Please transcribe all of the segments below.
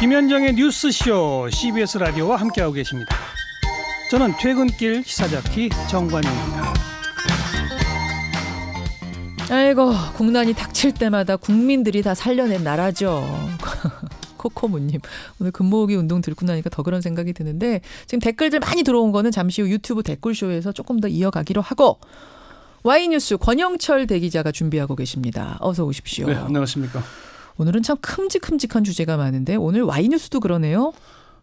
김현정의 뉴스쇼 CBS 라디오와 함께하고 계십니다. 저는 퇴근길 시사자키 정관용입니다. 아이고 국난이 닥칠 때마다 국민들이 다 살려낸 나라죠. 코코모님 오늘 금모기 운동 들고 나니까 더 그런 생각이 드는데 지금 댓글들 많이 들어온 거는 잠시 후 유튜브 댓글쇼에서 조금 더 이어가기로 하고 와이뉴스 권영철 대기자가 준비하고 계십니다. 어서 오십시오. 네, 안녕하십니까. 오늘은 참 큼직큼직한 주제가 많은데 오늘 와이뉴스도 그러네요.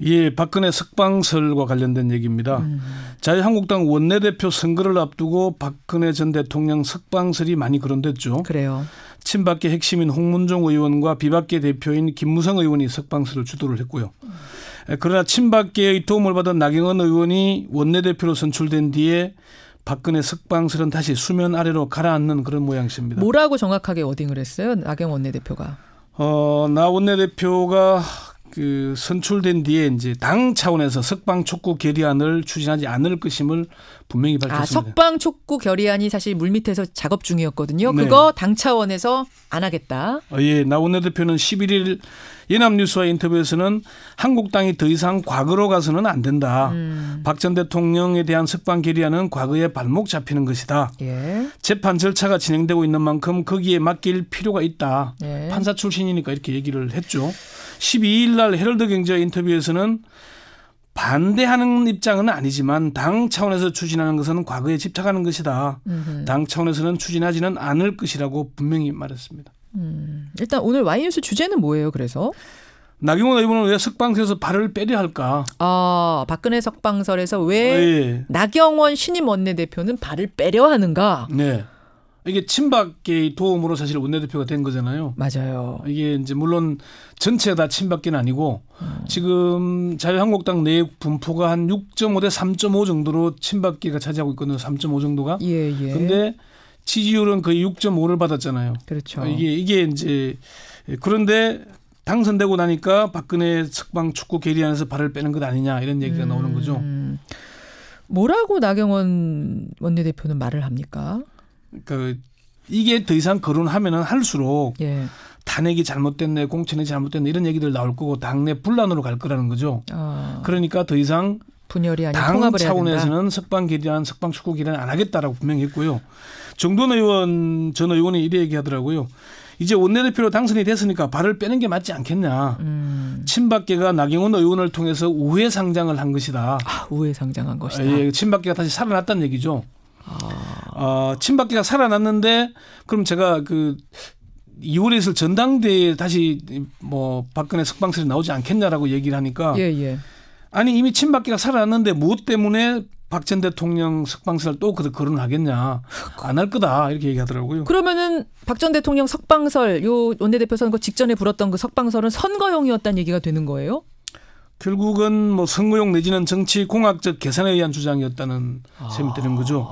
예, 박근혜 석방설과 관련된 얘기입니다. 음. 자유한국당 원내대표 선거를 앞두고 박근혜 전 대통령 석방설이 많이 그런댔죠. 그래요. 친박계 핵심인 홍문종 의원과 비박계 대표인 김무성 의원이 석방설을 주도를 했고요. 음. 그러나 친박계의 도움을 받은 나경원 의원이 원내대표로 선출된 뒤에 박근혜 석방설은 다시 수면 아래로 가라앉는 그런 모양새입니다. 뭐라고 정확하게 워딩을 했어요? 나경원 원내대표가. 어, 나 원내대표가 그 선출된 뒤에 이제 당 차원에서 석방 촉구 결의안을 추진하지 않을 것임을 분명히 아, 밝혔습니다. 아, 석방 촉구 결의안이 사실 물밑에서 작업 중이었거든요. 네. 그거 당 차원에서 안 하겠다. 아, 예, 나원내 대표는 11일 연합뉴스와 인터뷰에서는 한국당이 더 이상 과거로 가서는 안 된다. 음. 박전 대통령에 대한 석방 결의안은 과거에 발목 잡히는 것이다. 예. 재판 절차가 진행되고 있는 만큼 거기에 맡길 필요가 있다. 예. 판사 출신이니까 이렇게 얘기를 했죠. 12일 날 헤럴드 경제 인터뷰에서는 반대하는 입장은 아니지만 당 차원에서 추진하는 것은 과거에 집착하는 것이다. 음흠. 당 차원에서는 추진하지는 않을 것이라고 분명히 말했습니다. 음, 일단 오늘 와이뉴스 주제는 뭐예요? 그래서 나경원 의원은 왜 석방설에서 발을 빼려 할까? 아 박근혜 석방설에서 왜 어, 예. 나경원 신임 원내대표는 발을 빼려 하는가? 네. 이게 친박계의 도움으로 사실 원내대표가 된 거잖아요. 맞아요. 이게 이제 물론 전체 다 친박계는 아니고 음. 지금 자유한국당 내 분포가 한 6.5 대 3.5 정도로 친박계가 차지하고 있거든요. 3.5 정도가. 예, 예. 근데 지지율은 거의 6.5를 받았잖아요. 그렇죠. 이게 이게 이제 그런데 당선되고 나니까 박근혜 측방 축구 계리 안에서 발을 빼는 것 아니냐 이런 얘기가 음. 나오는 거죠. 음. 뭐라고 나경원 원내대표는 말을 합니까? 그 이게 더 이상 거론하면은 할수록 예. 탄핵이 잘못됐네, 공천이 잘못됐네 이런 얘기들 나올 거고 당내 분란으로 갈 거라는 거죠. 어. 그러니까 더 이상 분열이 아니라 당 차원에서는 석방 기란, 석방 축구 기란 안 하겠다라고 분명히 했고요. 정돈 의원 전 의원이 이래 얘기하더라고요. 이제 원내대표로 당선이 됐으니까 발을 빼는 게 맞지 않겠냐. 음. 친박계가 나경원 의원을 통해서 우회 상장을 한 것이다. 아, 우회 상장한 것이다. 예, 친박계가 다시 살아났다는 얘기죠. 어, 친박계가 살아났는데 그럼 제가 그 2월에 있을 전당대회에 다시 뭐 박근혜 석방설이 나오지 않겠냐라고 얘기를 하니까 예, 예. 아니 이미 친박계가 살아났는데 무엇 때문에 박 전 대통령 석방설 또그 거론하겠냐 안 할 거다 이렇게 얘기하더라고요. 그러면은 박 전 대통령 석방설 요 원내대표 선거 직전에 불었던 그 석방설은 선거용이었다는 얘기가 되는 거예요? 결국은 뭐 선거용 내지는 정치 공학적 계산에 의한 주장이었다는 아. 셈이 되는 거죠.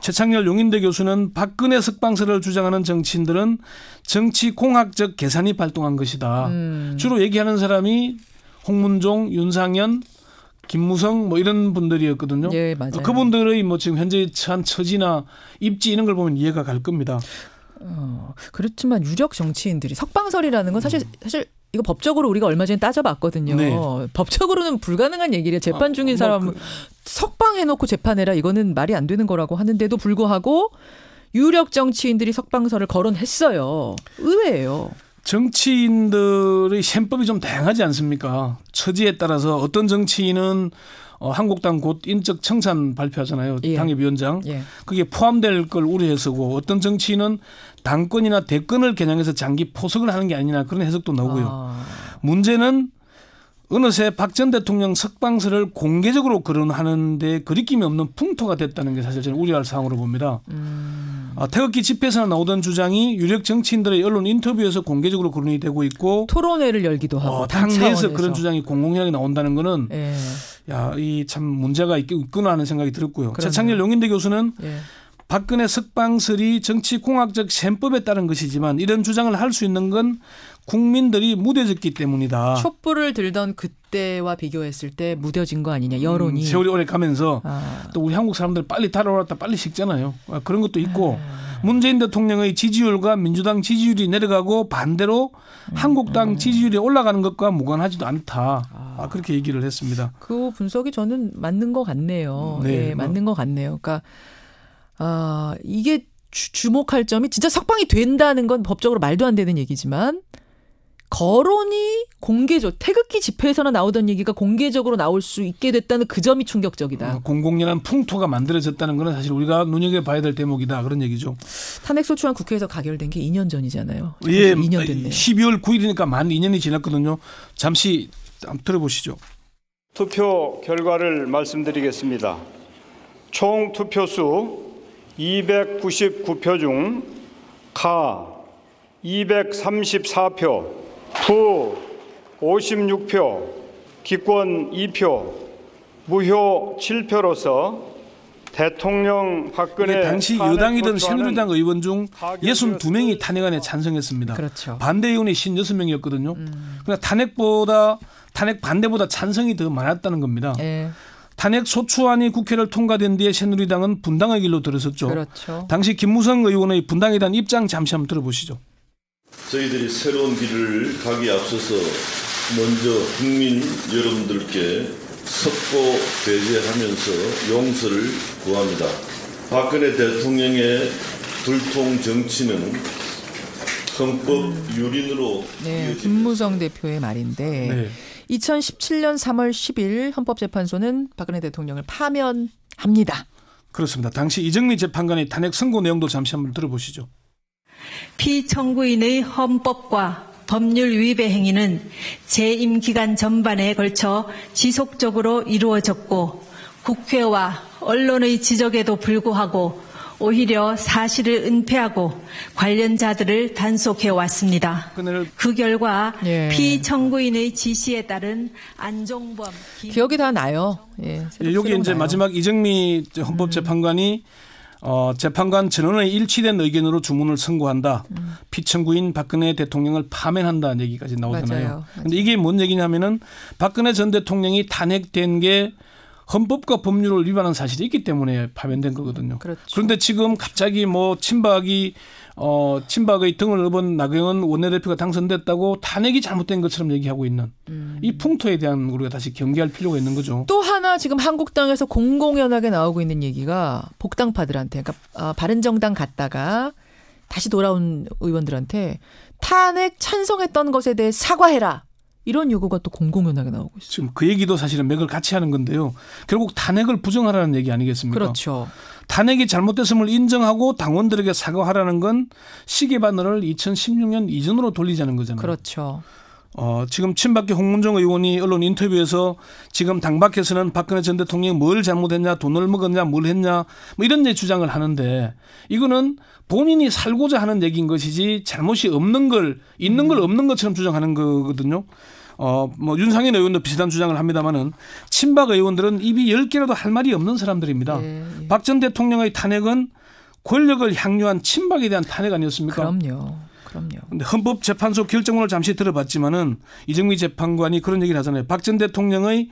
최창렬 용인대 교수는 박근혜 석방설을 주장하는 정치인들은 정치공학적 계산이 발동한 것이다. 음. 주로 얘기하는 사람이 홍문종, 윤상현, 김무성 뭐 이런 분들이었거든요. 예, 맞아요. 그분들의 뭐 지금 현재 처한 처지나 입지 이런 걸 보면 이해가 갈 겁니다. 어, 그렇지만 유력 정치인들이 석방설이라는 건 사실 사실 이거 법적으로 우리가 얼마 전에 따져봤거든요. 네. 법적으로는 불가능한 얘기를 재판 아, 중인 뭐 사람 그... 석방해놓고 재판해라 이거는 말이 안 되는 거라고 하는데도 불구하고 유력 정치인들이 석방설을 거론했어요. 의외예요. 정치인들의 셈법이 좀 다양하지 않습니까? 처지에 따라서 어떤 정치인은 어, 한국당 곧 인적 청산 발표하잖아요. 예. 당협위원장. 예. 그게 포함될 걸 우려해서고 어떤 정치인은 당권이나 대권을 겨냥해서 장기 포석을 하는 게 아니냐 그런 해석도 나오고요. 아. 문제는 어느새 박 전 대통령 석방설을 공개적으로 거론하는데 그리낌이 없는 풍토가 됐다는 게 사실 저는 우려할 사항으로 봅니다. 음. 아, 태극기 집회에서 나오던 주장이 유력 정치인들의 언론 인터뷰에서 공개적으로 거론이 되고 있고 토론회를 열기도 하고 어, 당 내에서 그런 주장이 공공연하게 나온다는 거는 예. 야이 참 문제가 있, 있구나 하는 생각이 들었고요. 그러네요. 차창렬 용인대 교수는 예. 박근혜 석방설이 정치공학적 셈법에 따른 것이지만 이런 주장을 할 수 있는 건 국민들이 무뎌졌기 때문이다. 촛불을 들던 그때와 비교했을 때 무뎌진 거 아니냐 음, 여론이. 음, 세월이 오래 가면서 아. 또 우리 한국 사람들 빨리 달아올랐다 빨리 식잖아요. 아, 그런 것도 있고 아. 문재인 대통령의 지지율과 민주당 지지율이 내려가고 반대로 음, 한국당 음. 지지율이 올라가는 것과 무관하지도 않다. 아. 아 그렇게 얘기를 했습니다. 그 분석이 저는 맞는 것 같네요. 네, 예, 맞는 것 같네요. 그러니까. 아, 이게 주, 목할 점이 진짜 석방이 된다는 건 법적으로 말도 안 되는 얘기지만 거론이 공개적 태극기 집회에서나 나오던 얘기가 공개적으로 나올 수 있게 됐다는 그 점이 충격적이다. 어, 공공연한 풍토가 만들어졌다는 것 사실 우리가 눈여겨봐야 될 대목이다 그런 얘기죠. 탄핵소추안 국회에서 가결된 게 2년 전이잖아요. 예, 2년 됐네요. 12월 9일이니까 만 2년이 지났거든요. 잠시 한번 들어보시죠. 투표 결과를 말씀드리겠습니다. 총 투표수 299표 중 가 234표, 부 56표, 기권 2표, 무효 7표로서 대통령 박근혜 네, 당시 여당이던 새누리당 의원 중 62명이 탄핵안에 찬성했습니다. 그렇죠. 반대 의원이 56명이었거든요. 음. 그러니 탄핵보다 탄핵 반대보다 찬성이 더 많았다는 겁니다. 예. 탄핵 소추안이 국회를 통과된 뒤에 새누리당은 분당의 길로 들어섰죠. 그렇죠. 당시 김무성 의원의 분당에 대한 입장 잠시 한번 들어보시죠. 저희들이 새로운 길을 가기 앞서서 먼저 국민 여러분들께 섭고 배제하면서 용서를 구합니다. 박근혜 대통령의 불통 정치는 헌법 음. 유린으로 네, 김무성 대표의 말인데 네. 2017년 3월 10일 헌법재판소는 박근혜 대통령을 파면합니다. 그렇습니다. 당시 이정미 재판관의 탄핵 선고 내용도 잠시 한번 들어보시죠. 피청구인의 헌법과 법률 위배 행위는 재임 기간 전반에 걸쳐 지속적으로 이루어졌고 국회와 언론의 지적에도 불구하고 오히려 사실을 은폐하고 관련자들을 단속해 왔습니다. 그 결과 예. 피청구인의 지시에 따른 안종범 기억이 다 나요. 예, 새록, 예, 여기 새 이제 나요. 마지막 이정미 헌법재판관이 음. 어, 재판관 전원의 일치된 의견으로 주문을 선고한다. 음. 피청구인 박근혜 대통령을 파면한다는 얘기까지 나오잖아요. 맞아아요 근데 이게 뭔 얘기냐면은 박근혜 전 대통령이 탄핵된 게 헌법과 법률을 위반한 사실이 있기 때문에 파면된 거거든요. 그렇죠. 그런데 지금 갑자기 뭐 친박이 어 친박의 등을 업은 나경원 원내대표가 당선됐다고 탄핵이 잘못된 것처럼 얘기하고 있는 음. 이 풍토에 대한 우리가 다시 경계할 필요가 있는 거죠. 또 하나 지금 한국당에서 공공연하게 나오고 있는 얘기가 복당파들한테 그러니까 아, 바른정당 갔다가 다시 돌아온 의원들한테 탄핵 찬성했던 것에 대해 사과해라. 이런 요구가 또 공공연하게 나오고 있어요. 지금 그 얘기도 사실은 맥을 같이 하는 건데요. 결국 탄핵을 부정하라는 얘기 아니겠습니까? 그렇죠. 탄핵이 잘못됐음을 인정하고 당원들에게 사과하라는 건 시계 바늘을 2016년 이전으로 돌리자는 거잖아요. 그렇죠. 어, 지금 친박계 홍문종 의원이 언론 인터뷰에서 지금 당 밖에서는 박근혜 전 대통령이 뭘 잘못했냐, 돈을 먹었냐, 뭘 했냐, 뭐 이런 내 주장을 하는데 이거는 본인이 살고자 하는 얘기인 것이지 잘못이 없는 걸, 있는 걸 음. 없는 것처럼 주장하는 거거든요. 어, 뭐 윤상현 의원도 비슷한 주장을 합니다만은 친박 의원들은 입이 열개라도할 말이 없는 사람들입니다. 예, 예. 박전 대통령의 탄핵은 권력을 향유한 친박에 대한 탄핵 아니었습니까? 그럼요. 그럼요. 근데 헌법재판소 결정문을 잠시 들어봤지만은 이정미 재판관이 그런 얘기를 하잖아요. 박 전 대통령의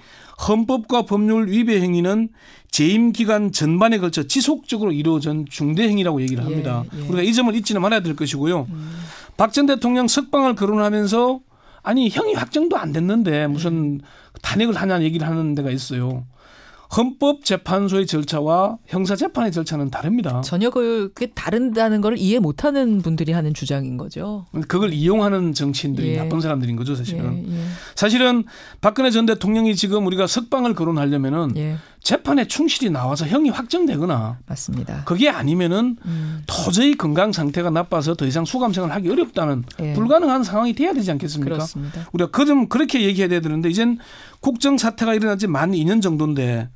헌법과 법률 위배 행위는 재임 기간 전반에 걸쳐 지속적으로 이루어진 중대 행위라고 얘기를 예, 합니다. 예, 예. 우리가 이 점을 잊지는 말아야 될 것이고요. 음. 박전 대통령 석방을 거론하면서 아니 형이 확정도 안 됐는데 무슨 네. 탄핵을 하냐는 얘기를 하는 데가 있어요. 헌법재판소의 절차와 형사재판의 절차는 다릅니다. 전혀 그 다른다는 걸 이해 못하는 분들이 하는 주장인 거죠. 그걸 이용하는 정치인들이 예. 나쁜 사람들인 거죠, 사실은. 예, 예. 사실은 박근혜 전 대통령이 지금 우리가 석방을 거론하려면은 예. 재판에 충실히 나와서 형이 확정되거나 맞습니다. 그게 아니면은 음. 도저히 건강 상태가 나빠서 더 이상 수감생활 하기 어렵다는 예. 불가능한 상황이 돼야 되지 않겠습니까? 그렇습니다. 우리가 그좀 그렇게 얘기해야 되는데 이젠 국정 사태가 일어난 지만 2년 정도인데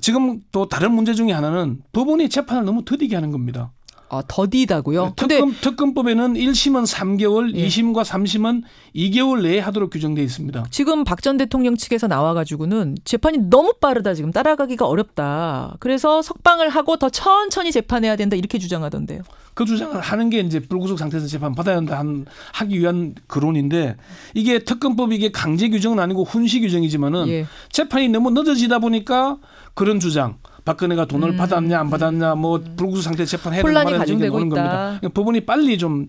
지금 또 다른 문제 중에 하나는 법원이 재판을 너무 더디게 하는 겁니다. 어, 더디다고요. 특검 네, 근데, 특검법에는 1심은 3개월, 예. 2심과 3심은 2개월 내에 하도록 규정돼 있습니다. 지금 박 전 대통령 측에서 나와가지고는 재판이 너무 빠르다 지금 따라가기가 어렵다. 그래서 석방을 하고 더 천천히 재판해야 된다 이렇게 주장하던데요. 그 주장을 하는 게 이제 불구속 상태에서 재판 받아야 한다 한, 하기 위한 그론인데 이게 특검법 이게 강제 규정은 아니고 훈시 규정이지만은 예. 재판이 너무 늦어지다 보니까 그런 주장. 박근혜가 돈을 음. 받았냐 안 음. 받았냐 뭐 불구수 상태 재판 해야 혼란이 가중되고 있다. 겁니다. 그러니까 부분이 빨리 좀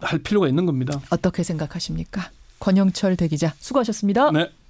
할 필요가 있는 겁니다. 어떻게 생각하십니까? 권영철 대기자 수고하셨습니다. 네.